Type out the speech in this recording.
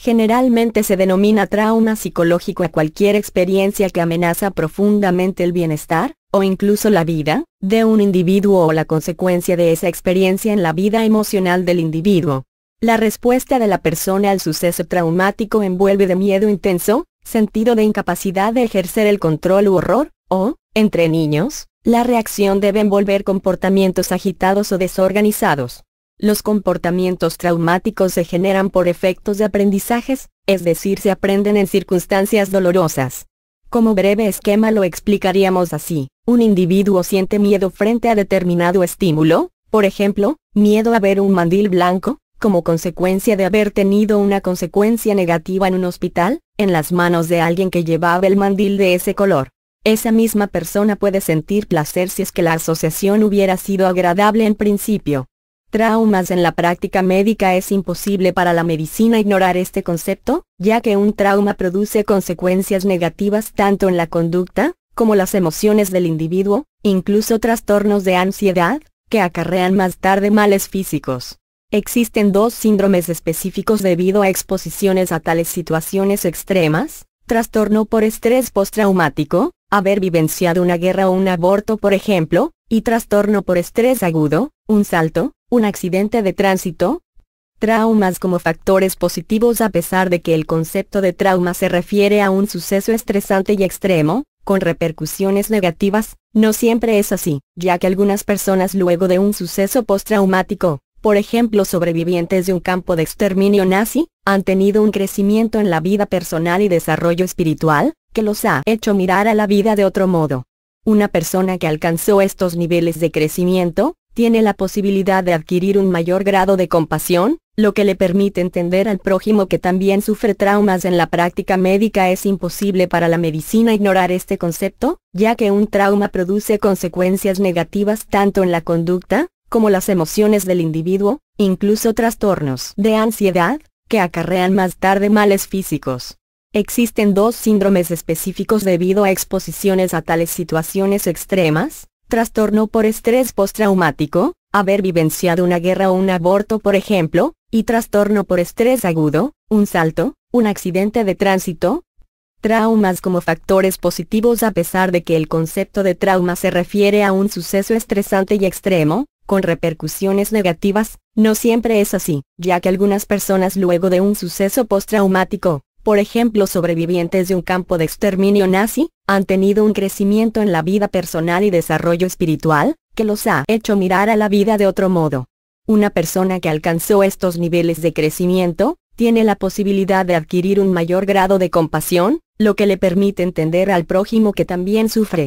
Generalmente se denomina trauma psicológico a cualquier experiencia que amenaza profundamente el bienestar, o incluso la vida, de un individuo o la consecuencia de esa experiencia en la vida emocional del individuo. La respuesta de la persona al suceso traumático envuelve de miedo intenso, sentido de incapacidad de ejercer el control u horror, o, entre niños, la reacción debe envolver comportamientos agitados o desorganizados. Los comportamientos traumáticos se generan por efectos de aprendizajes, es decir, se aprenden en circunstancias dolorosas. Como breve esquema lo explicaríamos así, un individuo siente miedo frente a determinado estímulo, por ejemplo, miedo a ver un mandil blanco, como consecuencia de haber tenido una consecuencia negativa en un hospital, en las manos de alguien que llevaba el mandil de ese color. Esa misma persona puede sentir placer si es que la asociación hubiera sido agradable en principio. Traumas en la práctica médica es imposible para la medicina ignorar este concepto, ya que un trauma produce consecuencias negativas tanto en la conducta, como las emociones del individuo, incluso trastornos de ansiedad, que acarrean más tarde males físicos. Existen dos síndromes específicos debido a exposiciones a tales situaciones extremas, trastorno por estrés postraumático, haber vivenciado una guerra o un aborto por ejemplo, y trastorno por estrés agudo, un salto, un accidente de tránsito, Traumas como factores positivos a pesar de que el concepto de trauma se refiere a un suceso estresante y extremo, con repercusiones negativas, no siempre es así, ya que algunas personas luego de un suceso postraumático, por ejemplo sobrevivientes de un campo de exterminio nazi, han tenido un crecimiento en la vida personal y desarrollo espiritual, los ha hecho mirar a la vida de otro modo. Una persona que alcanzó estos niveles de crecimiento, tiene la posibilidad de adquirir un mayor grado de compasión, lo que le permite entender al prójimo que también sufre traumas en la práctica médica es imposible para la medicina ignorar este concepto, ya que un trauma produce consecuencias negativas tanto en la conducta, como las emociones del individuo, incluso trastornos de ansiedad, que acarrean más tarde males físicos. Existen dos síndromes específicos debido a exposiciones a tales situaciones extremas, trastorno por estrés postraumático, haber vivenciado una guerra o un aborto por ejemplo, y trastorno por estrés agudo, un salto, un accidente de tránsito, Traumas como factores positivos a pesar de que el concepto de trauma se refiere a un suceso estresante y extremo, con repercusiones negativas, no siempre es así, ya que algunas personas luego de un suceso postraumático, por ejemplo sobrevivientes de un campo de exterminio nazi, han tenido un crecimiento en la vida personal y desarrollo espiritual, que los ha hecho mirar a la vida de otro modo. Una persona que alcanzó estos niveles de crecimiento, tiene la posibilidad de adquirir un mayor grado de compasión, lo que le permite entender al prójimo que también sufre.